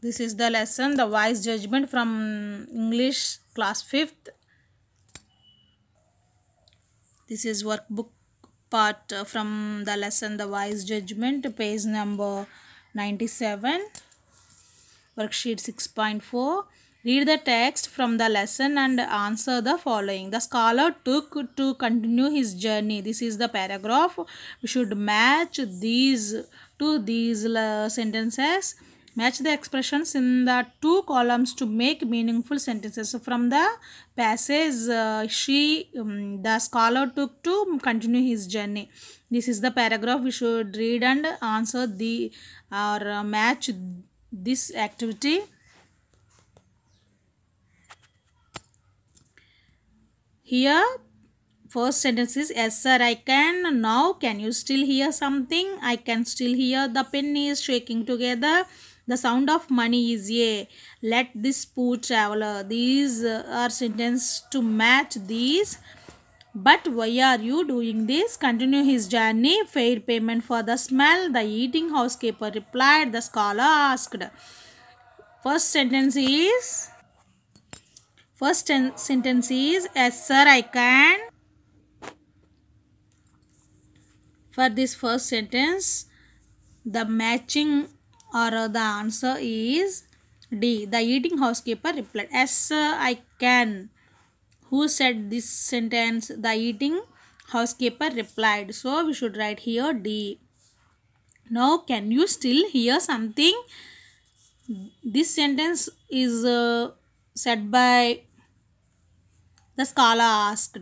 This is the lesson, the wise judgment from English class 5th. This is workbook part uh, from the lesson, the wise judgment, page number 97, worksheet 6.4. Read the text from the lesson and answer the following. The scholar took to continue his journey. This is the paragraph. We should match these to these uh, sentences Match the expressions in the two columns to make meaningful sentences. from the passage, uh, she, um, the scholar took to continue his journey. This is the paragraph we should read and answer the or uh, match this activity. Here, first sentence is yes sir i can now can you still hear something i can still hear the pen is shaking together the sound of money is a. Let this poor traveler. These are sentences to match these. But why are you doing this? Continue his journey. Fair payment for the smell. The eating housekeeper replied. The scholar asked. First sentence is. First sentence is. Yes, sir, I can. For this first sentence, the matching or the answer is D. The eating housekeeper replied, Yes, I can. Who said this sentence? The eating housekeeper replied. So, we should write here D. Now, can you still hear something? This sentence is uh, said by the scholar asked.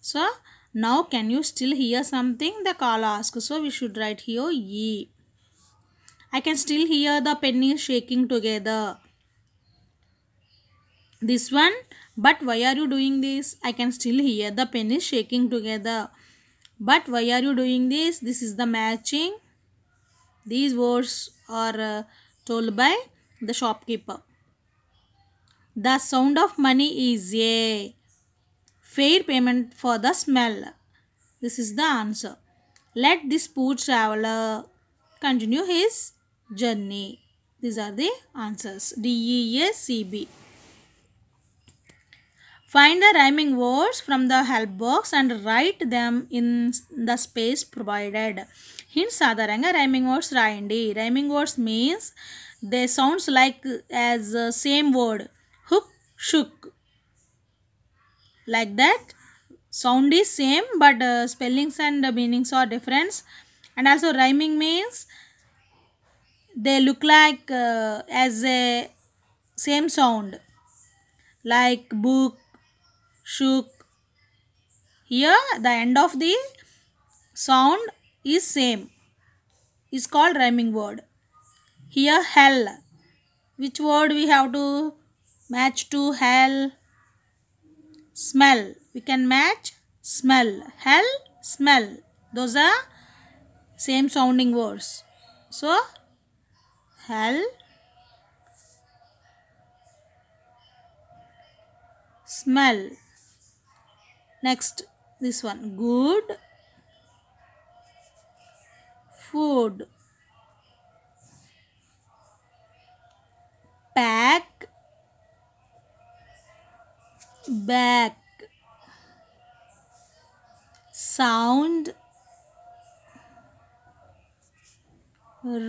So, now can you still hear something? The scholar asked. So, we should write here E. I can still hear the pennies shaking together. This one, but why are you doing this? I can still hear the pennies shaking together. But why are you doing this? This is the matching. These words are uh, told by the shopkeeper. The sound of money is a fair payment for the smell. This is the answer. Let this poor traveler continue his journey. These are the answers. D, E, S, C, B. Find the rhyming words from the help box and write them in the space provided. Hints సాధారణంగా rhyming words రాయండి rhyming words means they sounds like as same word hook shook like that sound is same but uh, spellings and uh, meanings are different and also rhyming means they look like uh, as a same sound like book shook here the end of the sound is same is called rhyming word here hell which word we have to match to hell smell we can match smell hell smell those are same sounding words so hell smell next this one good food pack back sound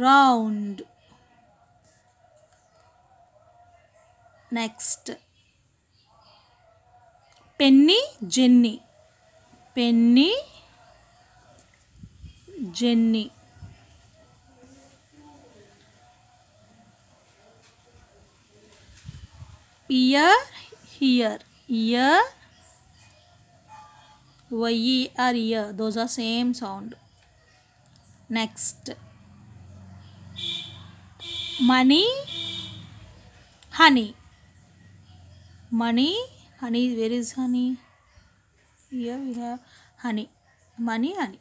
round Next, Penny Jenny. Penny Jenny. Ear here. Ear. why are ear. Those are same sound. Next. Money. Honey money honey where is honey here we have honey money honey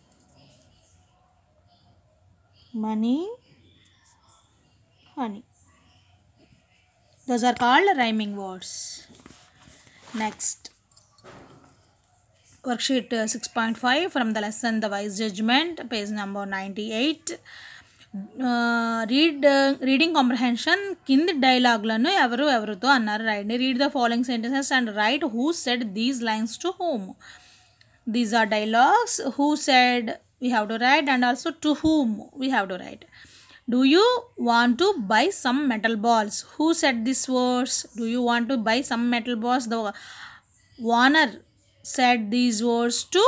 money honey those are called rhyming words next worksheet uh, 6.5 from the lesson the wise judgment page number 98 read reading comprehension కింది డైలాగ్లను ఎవరు ఎవరితో అన్నారు రాయండి read the following sentences and write who said these lines to whom these are dialogues who said we have to write and also to whom we have to write do you want to buy some metal balls who said this words do you want to buy some metal balls the owner said these words to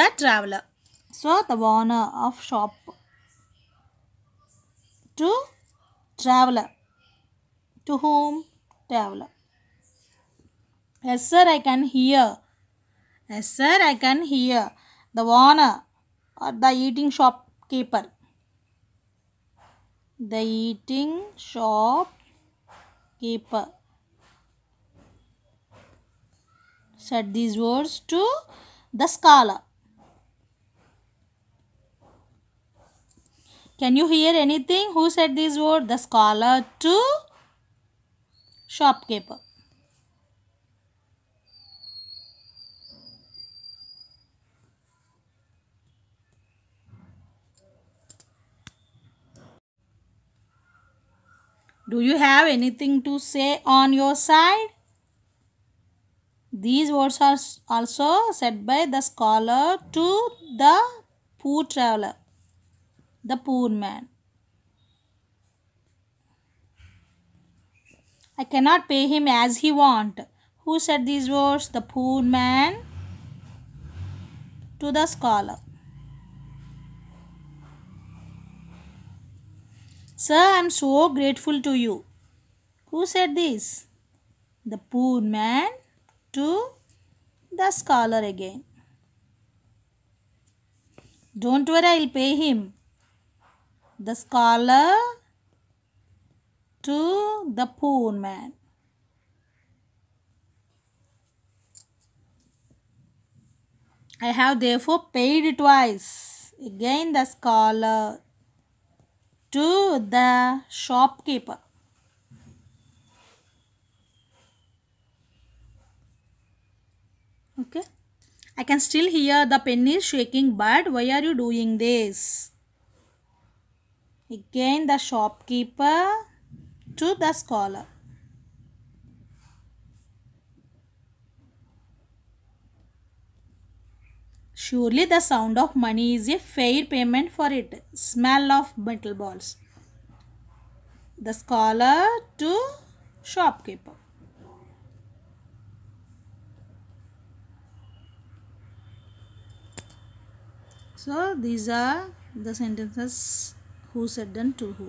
the traveler so the owner of shop to traveler to whom traveler yes sir i can hear yes sir i can hear the owner or the eating shopkeeper the eating shopkeeper said these words to the scholar Can you hear anything? Who said this word? The scholar to shopkeeper. Do you have anything to say on your side? These words are also said by the scholar to the poor traveler the poor man. I cannot pay him as he want. Who said these words? The poor man to the scholar. Sir, I am so grateful to you. Who said this? The poor man to the scholar again. Don't worry, I'll pay him the scholar to the poor man. I have therefore paid twice. Again the scholar to the shopkeeper. Okay. I can still hear the pen is shaking but why are you doing this? Again the shopkeeper to the scholar. Surely the sound of money is a fair payment for it. Smell of metal balls. The scholar to shopkeeper. So these are the sentences who said done to who.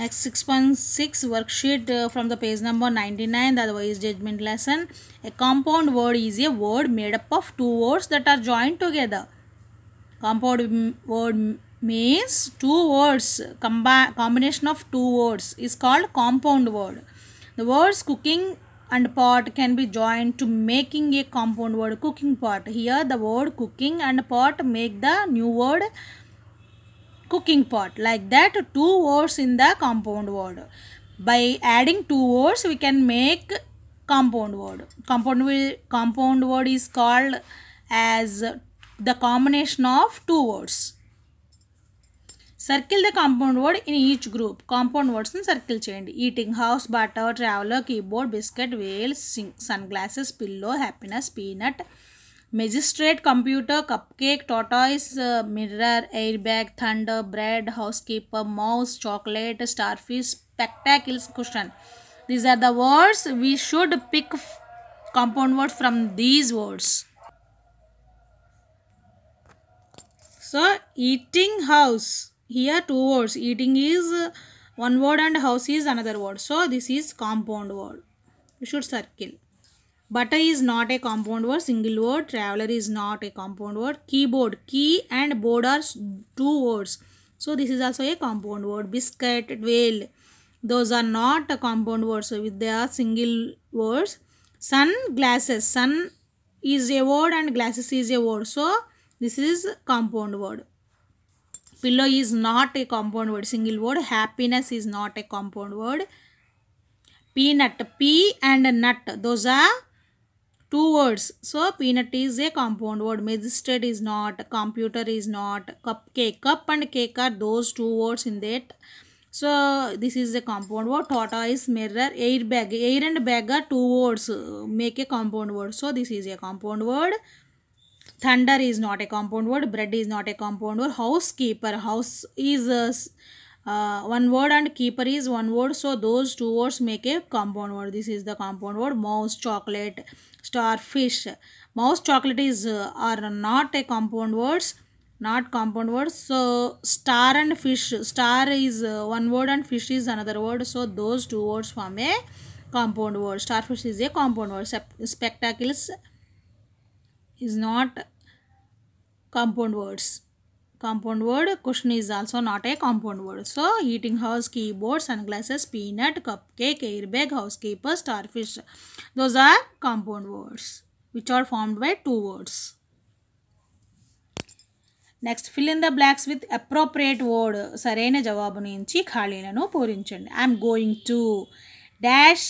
Next 6.6 .6 worksheet uh, from the page number 99 the wise judgment lesson. A compound word is a word made up of two words that are joined together. Compound word means two words combi combination of two words is called compound word. The words cooking and pot can be joined to making a compound word cooking pot. Here the word cooking and pot make the new word cooking pot. Like that two words in the compound word. By adding two words we can make compound word. Compound, compound word is called as the combination of two words. Circle the compound word in each group compound words circle eating house butter traveller keyboard biscuit well sun glass pillow happiness peanut magistrate computer cupcake tortoise mirror air bag thunder bread housekeeper mouse chocolate starfish spectacles question these are the words we should pick compound words from these words so eating house here two words eating is uh, one word and house is another word so this is compound word you should circle butter is not a compound word single word traveler is not a compound word keyboard key and board are two words so this is also a compound word biscuit whale those are not a compound words so they are single words sun glasses sun is a word and glasses is a word so this is compound word Pillow is not a compound word, single word. Happiness is not a compound word. Peanut, P and nut, those are two words. So, peanut is a compound word. Magistrate is not, computer is not, cupcake. Cup and cake are those two words in that. So, this is a compound word. Tortoise, mirror, airbag. Air and bag are two words. Make a compound word. So, this is a compound word thunder is not a compound word bread is not a compound word housekeeper house is a, uh, one word and keeper is one word so those two words make a compound word this is the compound word mouse chocolate starfish mouse chocolate is uh, are not a compound words not compound words so star and fish star is uh, one word and fish is another word so those two words form a compound word starfish is a compound word Sep spectacles is not compound words compound word question is also not a compound word so eating house keyboard sunglasses peanut cupcake airbag housekeeper starfish those are compound words which are formed by two words next fill in the blanks with appropriate word word సరైన జవాబును ఎంచి ఖాళీలను i am going to dash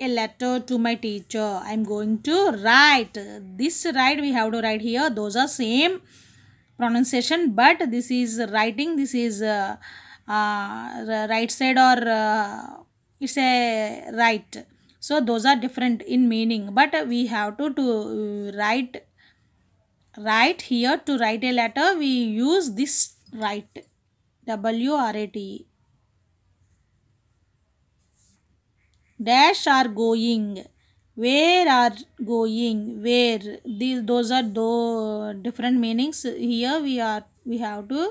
a letter to my teacher. I am going to write. This write we have to write here. Those are same pronunciation but this is writing. This is uh, uh, right side or uh, it's a right. So those are different in meaning but we have to, to write right here to write a letter we use this right w r a t dash are going where are going where these those are though different meanings here we are we have to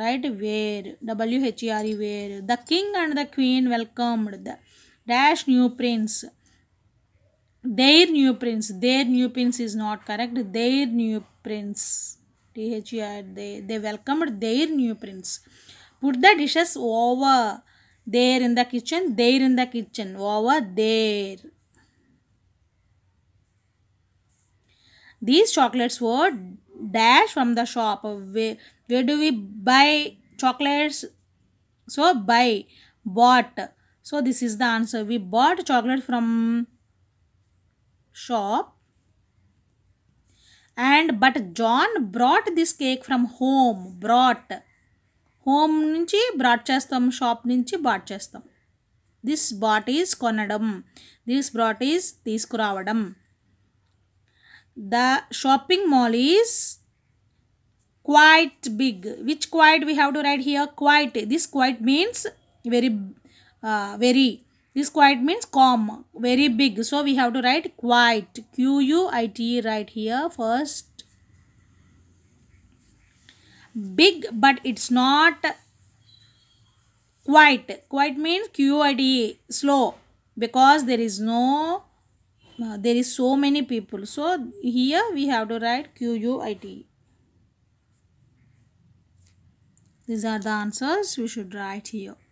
write where w h e r e where the king and the queen welcomed the dash new prince their new prince their new prince is not correct their new prince t h e r they they welcomed their new prince put the dishes over there in the kitchen there in the kitchen over there these chocolates were dash from the shop where, where do we buy chocolates so buy bought so this is the answer we bought chocolate from shop and but john brought this cake from home brought home నుంచి brought చేస్తాం shop నుంచి bought చేస్తాం this bought is కొనడం this brought is తీసుకురావడం the shopping mall is quite big which quite we have to write here quite this quite means very very this quite means calm very big so we have to write quite Q U I T E write here first big but it's not quite quite means qide slow because there is no uh, there is so many people so here we have to write Q U I T. these are the answers we should write here